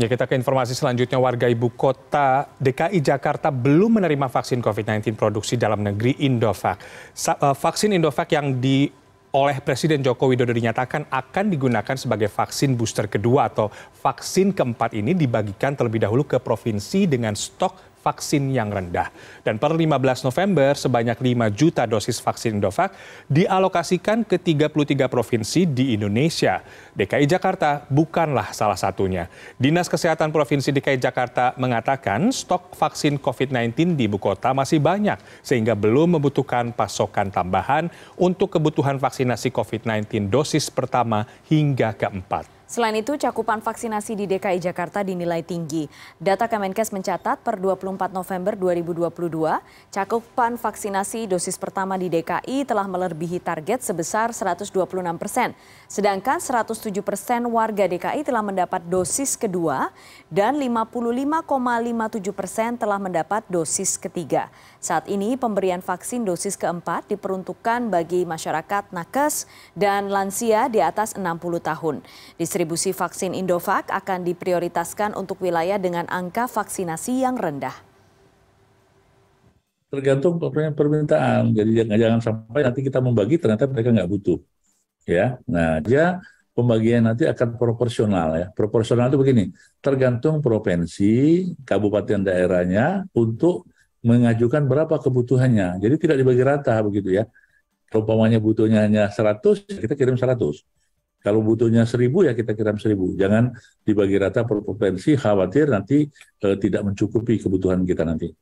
Ya kita ke informasi selanjutnya warga ibu kota DKI Jakarta belum menerima vaksin COVID-19 produksi dalam negeri Indovac. Eh, vaksin Indovac yang di oleh Presiden Joko Widodo dinyatakan akan digunakan sebagai vaksin booster kedua atau vaksin keempat ini dibagikan terlebih dahulu ke provinsi dengan stok vaksin yang rendah. Dan per 15 November sebanyak 5 juta dosis vaksin Indovac dialokasikan ke 33 provinsi di Indonesia. DKI Jakarta bukanlah salah satunya. Dinas Kesehatan Provinsi DKI Jakarta mengatakan stok vaksin COVID-19 di ibu kota masih banyak sehingga belum membutuhkan pasokan tambahan untuk kebutuhan vaksinasi COVID-19 dosis pertama hingga keempat. Selain itu, cakupan vaksinasi di DKI Jakarta dinilai tinggi. Data Kemenkes mencatat per 24 November 2022, cakupan vaksinasi dosis pertama di DKI telah melebihi target sebesar 126 persen. Sedangkan 107 persen warga DKI telah mendapat dosis kedua dan 55,57 persen telah mendapat dosis ketiga. Saat ini pemberian vaksin dosis keempat diperuntukkan bagi masyarakat nakes dan lansia di atas 60 tahun. Distribusi vaksin Indovac akan diprioritaskan untuk wilayah dengan angka vaksinasi yang rendah. Tergantung permintaan. Jadi jangan, jangan sampai nanti kita membagi ternyata mereka nggak butuh. Ya, nah dia pembagian nanti akan proporsional ya. Proporsional itu begini, tergantung provinsi, kabupaten daerahnya untuk mengajukan berapa kebutuhannya. Jadi tidak dibagi rata begitu ya. Kalau butuhnya hanya 100, ya kita kirim 100. Kalau butuhnya seribu ya kita kirim seribu. Jangan dibagi rata per provinsi, khawatir nanti eh, tidak mencukupi kebutuhan kita nanti.